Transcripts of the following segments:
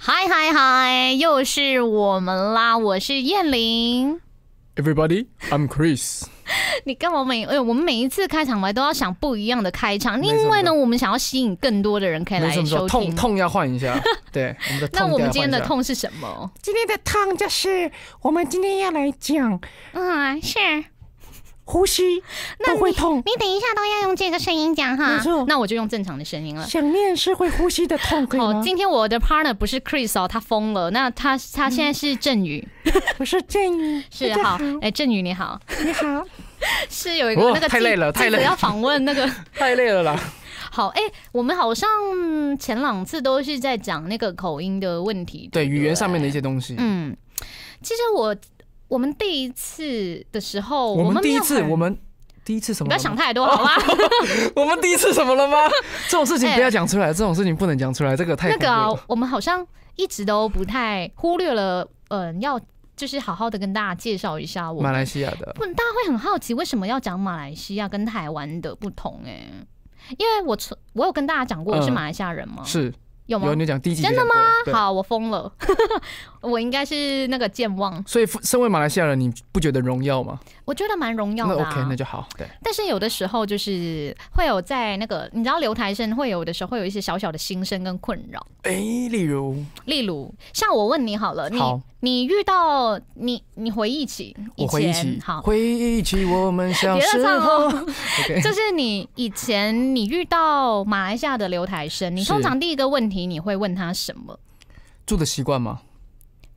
嗨嗨嗨！又是我们啦，我是燕玲。Everybody, I'm Chris。你干嘛每哎？我们每一次开场白都要想不一样的开场，因为呢，我们想要吸引更多的人可以来收听。痛痛要换一下，对。那我们今天的痛是什么？今天的痛就是我们今天要来讲。嗯，是。呼吸都会痛，你等一下都要用这个声音讲哈。没错，那我就用正常的声音了。想念是会呼吸的痛，可以吗？今天我的 partner 不是 Chris 哦，他疯了。那他他现在是郑宇，不 是郑宇，是好。哎，郑宇你好，你好。是有一个那个累我要访问那个，太累了啦。好，哎，我们好像前两次都是在讲那个口音的问题，对语言上面的一些东西。嗯，其实我。我们第一次的时候，我们第一次，我们第一次什么？不要想太多，好吧？我们第一次什么了吗？这种事情不要讲出来，这种事情不能讲出来，这个太那个啊！我们好像一直都不太忽略了，嗯，要就是好好的跟大家介绍一下，我马来西亚的，不，大家会很好奇为什么要讲马来西亚跟台湾的不同？哎，因为我从我有跟大家讲过我是马来西亚人吗？是。有吗？有你讲第几真的吗？好，我疯了，我应该是那个健忘。所以，身为马来西亚人，你不觉得荣耀吗？我觉得蛮荣耀的。那 OK，那就好。对。但是有的时候就是会有在那个，你知道留台生会有的时候会有一些小小的心声跟困扰。哎，例如。例如，像我问你好了，你你遇到你你回忆起以前，好回忆起我们相识。别 就是你以前你遇到马来西亚的留台生，你通常第一个问题你会问他什么？住的习惯吗？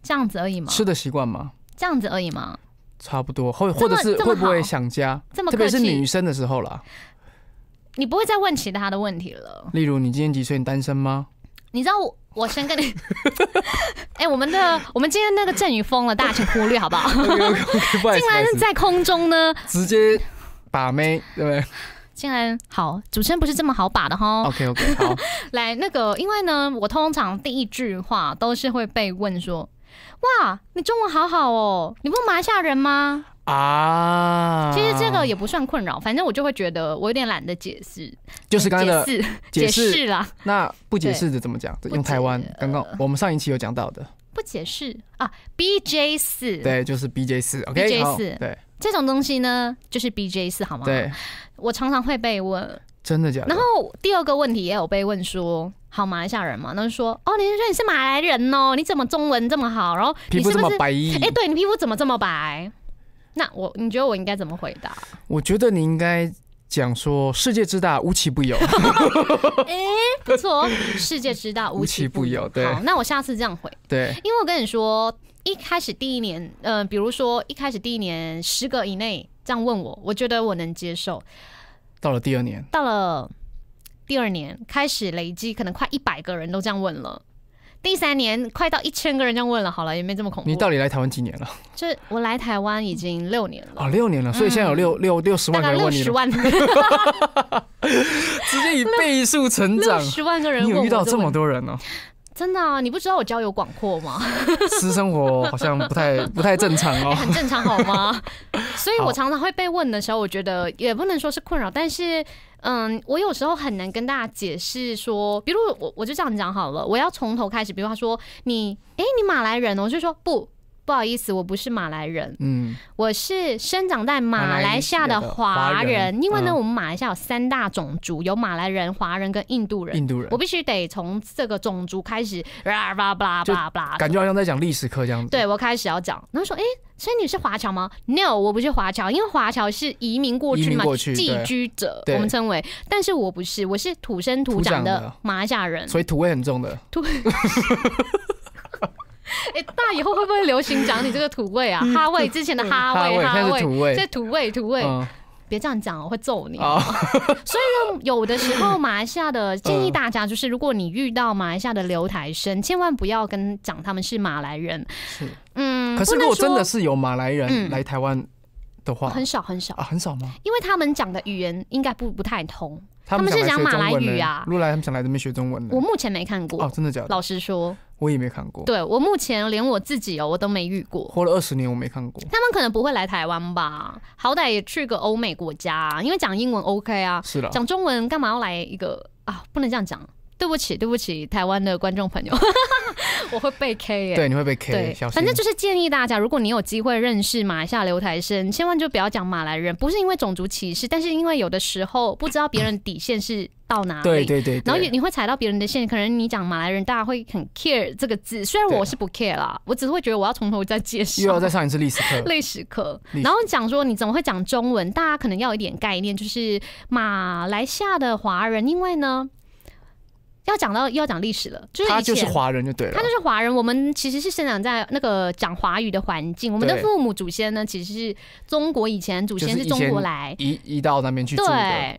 这样子而已吗？吃的习惯吗？这样子而已吗？差不多，或者或者是会不会想家？这么特别是女生的时候啦，你不会再问其他的问题了。例如，你今年几岁？你单身吗？你知道我，我先跟你。哎，我们的，我们今天那个阵雨疯了，大家请忽略好不好？竟然在空中呢，直接把妹对不对？竟然好，主持人不是这么好把的哈。OK OK，好，来那个，因为呢，我通常第一句话都是会被问说。哇，你中文好好哦！你不马来西亚人吗？啊，其实这个也不算困扰，反正我就会觉得我有点懒得解释。就是刚刚的解释啦。那不解释的怎么讲？用台湾刚刚我们上一期有讲到的。不解释啊，BJ 四。对，就是 BJ 四。OK，好。对，这种东西呢，就是 BJ 四好吗？对，我常常会被问。真的假的？然后第二个问题也有被问说。好，马来西亚人嘛，那就说哦，你先你是马来人哦，你怎么中文这么好？然后你是不是？哎，对你皮肤怎么这么白？那我你觉得我应该怎么回答？我觉得你应该讲说世界之大无奇不有。哎，不错，世界之大无奇不有。好，那我下次这样回。对，因为我跟你说，一开始第一年，呃，比如说一开始第一年十个以内这样问我，我觉得我能接受。到了第二年，到了。第二年开始累积，可能快一百个人都这样问了。第三年快到一千个人这样问了。好了，也没这么恐怖。你到底来台湾几年了？这我来台湾已经六年了。啊，六年了，所以现在有六六六十万个人问你。十万，直接以倍数成长。十万个人，你有遇到这么多人呢？真的啊，你不知道我交友广阔吗？私生活好像不太 不太正常哦，很正常好吗？所以我常常会被问的时候，我觉得也不能说是困扰，但是嗯，我有时候很难跟大家解释说，比如我我就这样讲好了，我要从头开始，比如他说你哎你马来人哦，我就说不。不好意思，我不是马来人，嗯，我是生长在马来西亚的华人。因为呢，我们马来西亚有三大种族，有马来人、华人跟印度人。印度人，我必须得从这个种族开始，叭叭感觉好像在讲历史课这样子。对我开始要讲，然后说，哎，所以你是华侨吗？No，我不是华侨，因为华侨是移民过去嘛，寄居者，我们称为。但是我不是，我是土生土长的马来西亚人，所以土味很重的。土。哎，以后会不会流行讲你这个土味啊？哈味之前的哈味哈味，这土味土味，别这样讲我会揍你。所以呢，有的时候马来西亚的建议大家，就是如果你遇到马来西亚的留台生，千万不要跟讲他们是马来人。是，嗯。可是如果真的是有马来人来台湾的话，很少很少啊，很少吗？因为他们讲的语言应该不不太通。他们是讲马来语啊，来他们想来这边学中文。我目前没看过，哦，真的假的？老实说，我也没看过。对我目前连我自己哦，我都没遇过。活了二十年，我没看过。他们可能不会来台湾吧？好歹也去个欧美国家，因为讲英文 OK 啊。是的，讲中文干嘛要来一个啊？不能这样讲。对不起，对不起，台湾的观众朋友，我会被 K 哎，对，你会被 K。反正就是建议大家，如果你有机会认识马来西亚留台生，千万就不要讲马来人，不是因为种族歧视，但是因为有的时候不知道别人底线是到哪里，对对对，然后你会踩到别人的线，可能你讲马来人，大家会很 care 这个字，虽然我是不 care 啦，我只是会觉得我要从头再介绍，又要再上一次历史课，历史课，然后讲说你怎么会讲中文，大家可能要有一点概念，就是马来西亚的华人，因为呢。要讲到又要讲历史了，就是他就是华人就对了，他就是华人。我们其实是生长在那个讲华语的环境，我们的父母祖先呢其实是中国以前祖先是中国来，移移到那边去。对，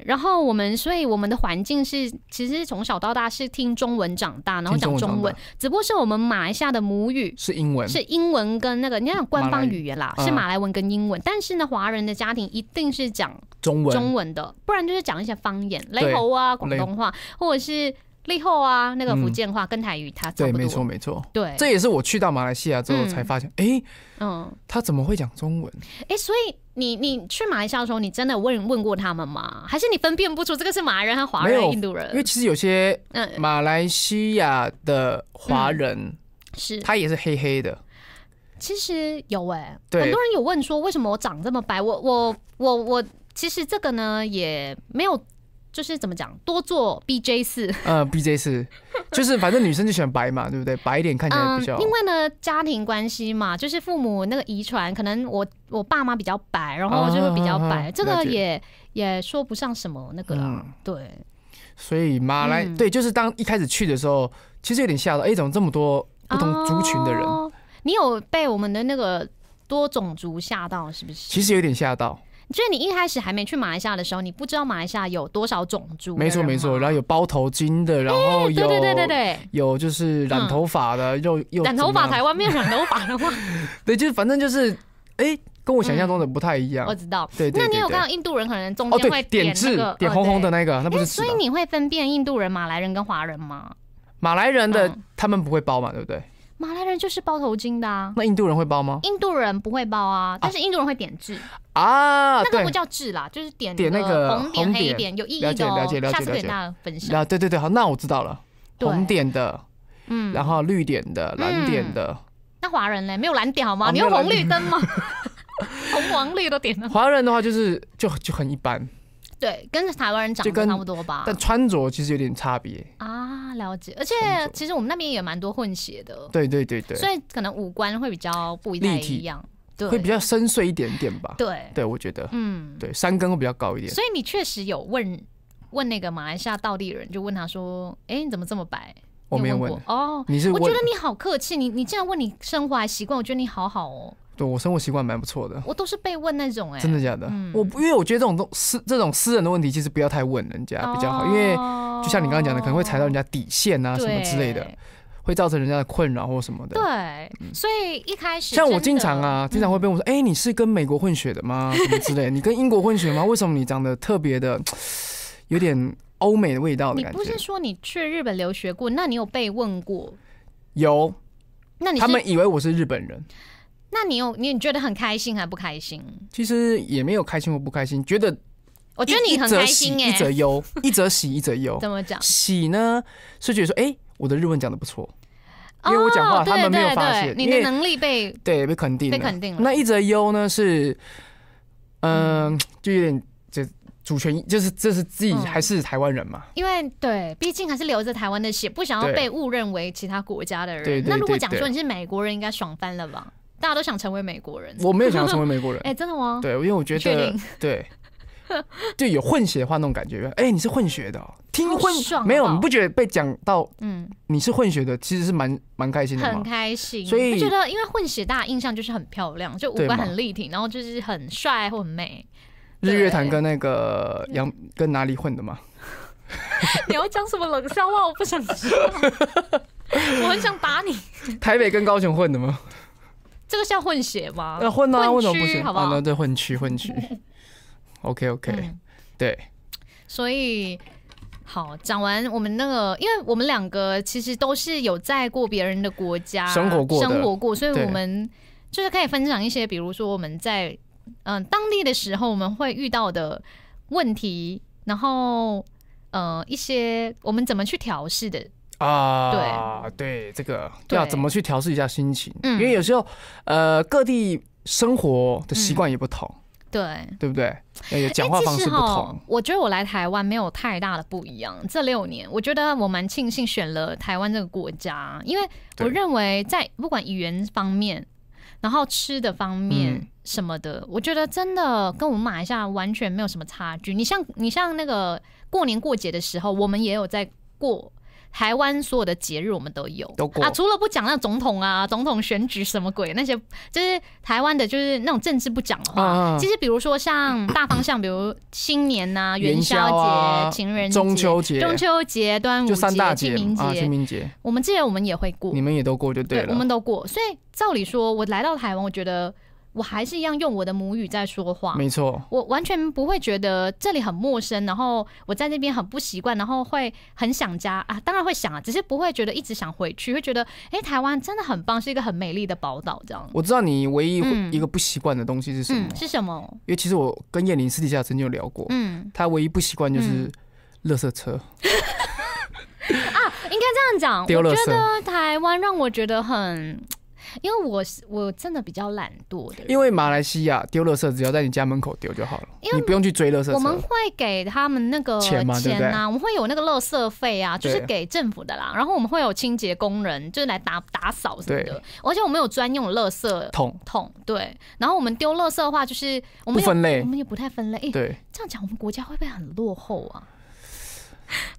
然后我们所以我们的环境是其实从小到大是听中文长大，然后讲中文。只不过是我们马来西亚的母语是英文，是英文跟那个你讲官方语言啦，是马来文跟英文。但是呢，华人的家庭一定是讲中文中文的，不然就是讲一些方言，雷猴啊广东话，或者是。立后啊，那个福建话跟台语，它差不多。对，没错，没错。对，这也是我去到马来西亚之后才发现，哎，嗯，他怎么会讲中文？哎，所以你你去马来西亚的时候，你真的问问过他们吗？还是你分辨不出这个是马来人还是华人、印度人？因为其实有些嗯，马来西亚的华人是，他也是黑黑的。其实有哎，很多人有问说，为什么我长这么白？我我我我，其实这个呢也没有。就是怎么讲，多做 BJ 四，呃，BJ 四，就是反正女生就喜欢白嘛，对不对？白一点看起来比较。嗯。另外呢，家庭关系嘛，就是父母那个遗传，可能我我爸妈比较白，然后就会比较白，这个也也说不上什么那个了，对。所以马来对，就是当一开始去的时候，其实有点吓到，哎，怎么这么多不同族群的人？你有被我们的那个多种族吓到，是不是？其实有点吓到。就是你一开始还没去马来西亚的时候，你不知道马来西亚有多少种族。没错没错，然后有包头巾的，然后有对对对对对，有就是染头发的，又又染头发。台湾没有染头发的吗？对，就是反正就是，哎，跟我想象中的不太一样。我知道，对。那你有看到印度人可能中间会点痣、点红红的那个？那不是。所以你会分辨印度人、马来人跟华人吗？马来人的他们不会包嘛，对不对？马来人就是包头巾的啊，那印度人会包吗？印度人不会包啊，但是印度人会点痣啊，那不叫痣啦，就是点点那个红点、黑点，有意义异动，大家分粉。啊，对对对，好，那我知道了。红点的，嗯，然后绿点的，蓝点的。那华人呢？没有蓝点好吗？你用红绿灯吗？红黄绿都点了。华人的话就是就就很一般。对，跟台湾人长得差不多吧，但穿着其实有点差别啊，了解。而且其实我们那边也蛮多混血的，对对对对，所以可能五官会比较不一，立体一样，会比较深邃一点点吧。对，对我觉得，嗯，对，山根会比较高一点。所以你确实有问问那个马来西亚当地人，就问他说：“哎，你怎么这么白？”我没有问哦，你是？我觉得你好客气，你你竟然问你生活习惯，我觉得你好好哦。我生活习惯蛮不错的，我都是被问那种哎，真的假的？我因为我觉得这种东私这种私人的问题，其实不要太问人家比较好，因为就像你刚刚讲的，可能会踩到人家底线啊什么之类的，会造成人家的困扰或什么的。对，所以一开始像我经常啊，经常会被问说：“哎，你是跟美国混血的吗？什么之类？你跟英国混血吗？为什么你长得特别的有点欧美的味道？”你不是说你去日本留学过？那你有被问过？有，那你他们以为我是日本人。那你有你觉得很开心还不开心？其实也没有开心或不开心，觉得我觉得你很开心哎，一则忧，一则喜，一则忧，怎么讲？喜呢是觉得说，哎，我的日文讲的不错，因为我讲话他们没有发现，你的能力被对被肯定被肯定了。那一则忧呢是，嗯，就有点这主权，就是这是自己还是台湾人嘛？因为对，毕竟还是留着台湾的血，不想要被误认为其他国家的人。那如果讲说你是美国人，应该爽翻了吧？大家都想成为美国人，我没有想要成为 美国人。哎，真的吗？对，因为我觉得，对，就有混血话那种感觉，哎，你是混血的，听混没有？你不觉得被讲到，嗯，你是混血的，其实是蛮蛮开心的，很开心。所以觉得，因为混血，大家印象就是很漂亮，就五官很立体，然后就是很帅或很美。日月潭跟那个杨跟哪里混的吗？你要讲什么冷笑话？我不想说，我很想打你。台北跟高雄混的吗？这个像混血吗？那混啊，混么不行，好吧？对，混区混区。OK OK，对。所以，好讲完我们那个，因为我们两个其实都是有在过别人的国家生活过，生活过，所以我们就是可以分享一些，比如说我们在嗯当地的时候我们会遇到的问题，然后呃一些我们怎么去调试的。啊，对对，这个要怎么去调试一下心情？嗯，因为有时候，呃，各地生活的习惯也不同，对，对不对？哎，讲话方式不同。我觉得我来台湾没有太大的不一样。这六年，我觉得我蛮庆幸选了台湾这个国家，因为我认为在不管语言方面，然后吃的方面什么的，我觉得真的跟我们马来西亚完全没有什么差距。你像你像那个过年过节的时候，我们也有在过。台湾所有的节日我们都有，都啊，除了不讲那总统啊、总统选举什么鬼那些，就是台湾的就是那种政治不讲话。其实比如说像大方向，比如新年呐、元宵节、情人节、中秋节、中秋节、端午节、清明节、清明节，我们这些我们也会过，你们也都过就对了，我们都过。所以照理说，我来到台湾，我觉得。我还是一样用我的母语在说话，没错，我完全不会觉得这里很陌生，然后我在那边很不习惯，然后会很想家啊，当然会想啊，只是不会觉得一直想回去，会觉得哎，台湾真的很棒，是一个很美丽的宝岛这样。我知道你唯一一个不习惯的东西是什么？是什么？因为其实我跟燕玲私底下曾经有聊过，嗯，她唯一不习惯就是乐色车。啊，应该这样讲，我觉得台湾让我觉得很。因为我是我真的比较懒惰的。因为马来西亚丢垃圾只要在你家门口丢就好了，你不用去追垃圾。我们会给他们那个钱錢钱我们会有那个垃圾费啊，就是给政府的啦。然后我们会有清洁工人，就是来打打扫什么的。而且我们有专用垃圾桶桶，对。然后我们丢垃圾的话，就是我们不分类，我们也不太分类。对，这样讲我们国家会不会很落后啊？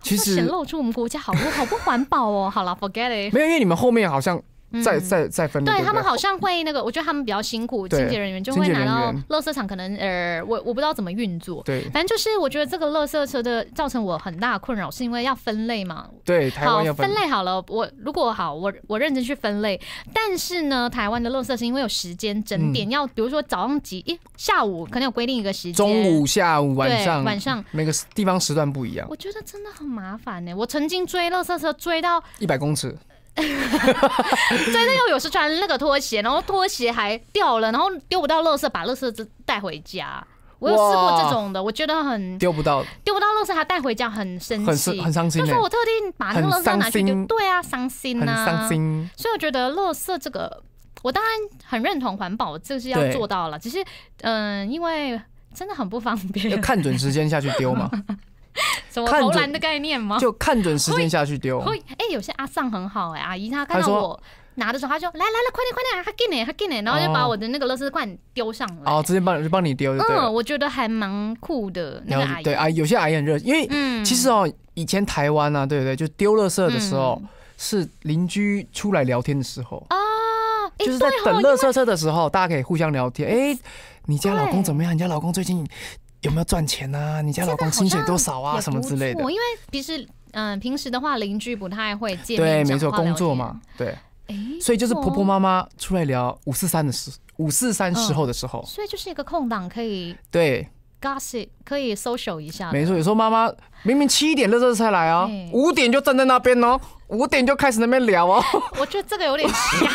其实显露出我们国家好不好不环保哦。好了，forget it。没有，因为你们后面好像。再再再分对他们好像会那个，我觉得他们比较辛苦，清洁人员就会拿到。垃圾场可能呃，我我不知道怎么运作。对。反正就是我觉得这个垃圾车的造成我很大困扰，是因为要分类嘛。对，台湾要分类好了。我如果好，我我认真去分类，但是呢，台湾的垃圾是因为有时间整点要，比如说早上几，下午可能有规定一个时间。中午、下午、晚上。对。晚上。每个地方时段不一样。我觉得真的很麻烦呢。我曾经追垃圾车追到一百公尺。哈 对，那有时穿那个拖鞋，然后拖鞋还掉了，然后丢不到乐色，把乐色带回家。我有试过这种的，我觉得很丢不到，丢不到乐色还带回家，很生气，很伤心。就是我特地把那个乐色拿去丢，对啊，伤心，啊，伤心。所以我觉得乐色这个，我当然很认同环保，这是要做到了。只是嗯，因为真的很不方便，要看准时间下去丢嘛。什么投篮的概念吗？就看准时间下去丢。哎，有些阿丧很好哎，阿姨她看到我拿的时候，她说：“来来来，快点快点，他给呢，他给呢。”然后就把我的那个乐圾罐丢上来。哦，直接帮帮你丢。嗯，我觉得还蛮酷的那个阿姨。对啊，有些阿姨很热心，因为其实哦，以前台湾啊，对不对？就丢乐色的时候是邻居出来聊天的时候啊，就是在等乐色车的时候，大家可以互相聊天。哎，你家老公怎么样？你家老公最近？有没有赚钱啊？你家老公薪水多少啊？什么之类的？因为平时，嗯，平时的话，邻居不太会见对，没错，工作嘛，对。哎，所以就是婆婆妈妈出来聊五四三的时，五四三时候的时候，所以就是一个空档可以对。可以 social 一下，没错。有时候妈妈明明七点热热才来啊，五点就站在那边哦，五点就开始那边聊哦。我觉得这个有点瞎，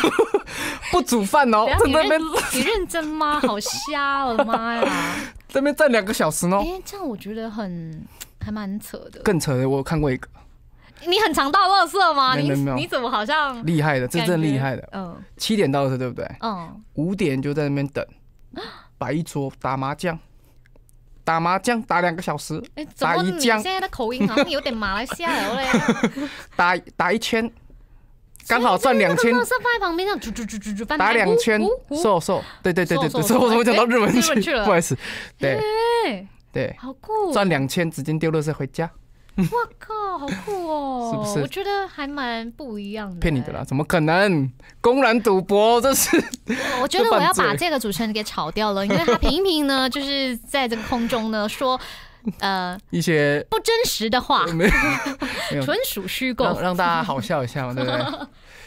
不煮饭哦，在那边。你认真吗？好瞎，我的妈呀！这边站两个小时哦。这样我觉得很还蛮扯的。更扯的，我看过一个。你很常到乐色吗？你你怎么好像厉害的，真正厉害的。嗯。七点到候对不对？嗯。五点就在那边等，摆一桌打麻将。打麻将打两个小时，打一将。现在的口音好像有点马来西亚了呀。打打一圈，刚好赚两千。放在旁边这样，打两圈，瘦瘦，对对对对对，我怎么讲到日本去了？不好意思，对对，好酷。赚两千，直接丢乐色回家。哇靠，好酷哦！我觉得还蛮不一样的。骗你的啦，怎么可能？公然赌博，这是。我觉得我要把这个主持人给炒掉了，因为他频频呢，就是在这个空中呢说，呃，一些不真实的话，纯属虚构，让大家好笑一下嘛。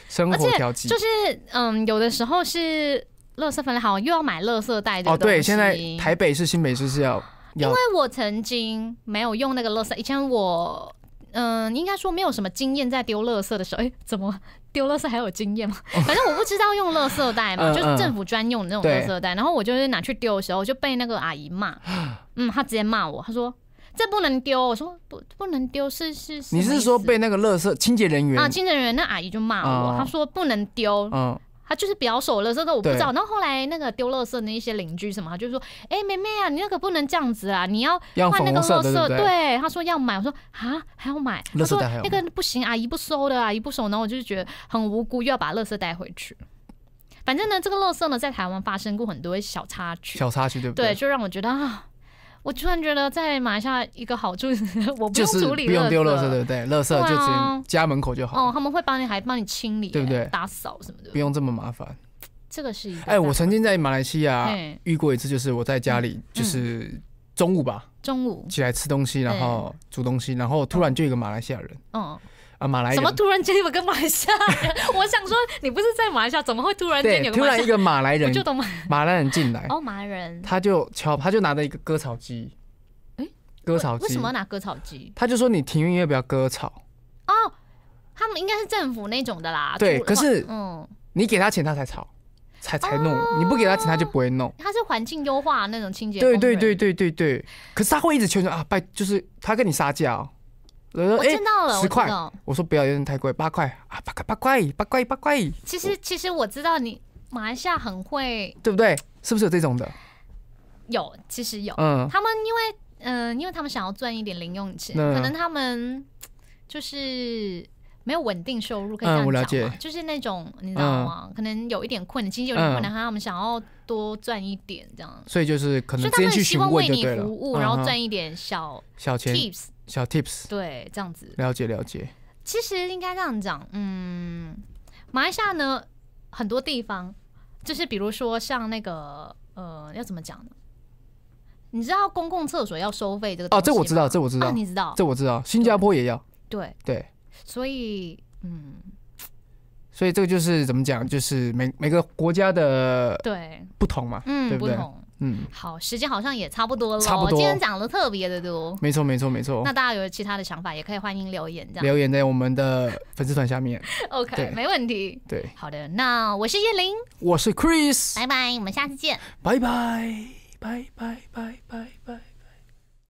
生活调剂。就是嗯，有的时候是乐色分类好，又要买乐色袋哦，对，现在台北是新北市是要。因为我曾经没有用那个垃圾，以前我嗯，应该说没有什么经验在丢垃圾的时候，哎，怎么丢垃圾还有经验吗？反正我不知道用垃圾袋嘛，就是政府专用的那种垃圾袋，然后我就是拿去丢的时候，就被那个阿姨骂，嗯，她直接骂我，她说这不能丢，我说不不能丢，是是，你是说被那个垃圾清洁人员啊，清洁人员那阿姨就骂我，她说不能丢，嗯。就是较手了，这个我不知道。然后后来那个丢垃圾那一些邻居什么，就是说，哎，妹妹啊，你那个不能这样子啊，你要换那个垃圾。对，他说要买，我说啊还要买，他说那个不行啊，一不收的啊，一不收。然后我就觉得很无辜，又要把垃圾带回去。反正呢，这个垃圾呢，在台湾发生过很多小插曲，小插曲对不对？对，就让我觉得啊。我突然觉得在马来西亚一个好处，我不用处理，不用丢垃圾，对不对，垃圾就直接家门口就好。哦，他们会帮你还帮你清理，对不对？打扫什么的，不用这么麻烦。这个是哎，我曾经在马来西亚遇过一次，就是我在家里就是中午吧，中午起来吃东西，然后煮东西，然后突然就一个马来西亚人，嗯。啊，马来人！么突然间有个马来西亚？我想说，你不是在马来西亚，怎么会突然间有突然一个马来人，就懂马马来人进来。哦，马来人，他就敲，他就拿着一个割草机，哎，割草机？为什么要拿割草机？他就说你庭院要不要割草？哦，他们应该是政府那种的啦。对，可是，嗯，你给他钱，他才炒。才才弄；你不给他钱，他就不会弄。他是环境优化那种清洁。对对对对对对，可是他会一直求说啊，拜，就是他跟你撒娇。我见到了，我懂。我说不要，有点太贵，八块啊，八块，八块，八块，八块。其实，其实我知道你马来西亚很会，对不对？是不是有这种的？有，其实有。嗯，他们因为，嗯，因为他们想要赚一点零用钱，可能他们就是没有稳定收入，可以这样讲嘛？就是那种，你知道吗？可能有一点困难，经济有点困难，但他们想要多赚一点，这样。所以就是可能，就他们希望为你服务，然后赚一点小小钱。小 tips，对，这样子了解了解。其实应该这样讲，嗯，马来西亚呢很多地方，就是比如说像那个，呃，要怎么讲呢？你知道公共厕所要收费这个哦，这我知道，这我知道。你知道？这我知道。新加坡也要。对对，所以嗯，所以这个就是怎么讲？就是每每个国家的对不同嘛，嗯，对不对？嗯，好，时间好像也差不多了。差不多。今天讲的特别的多。没错，没错，没错。那大家有其他的想法，也可以欢迎留言这样。留言在我们的粉丝团下面。OK，没问题。对。好的，那我是叶玲，我是 Chris，拜拜，我们下次见。拜拜拜拜拜拜拜。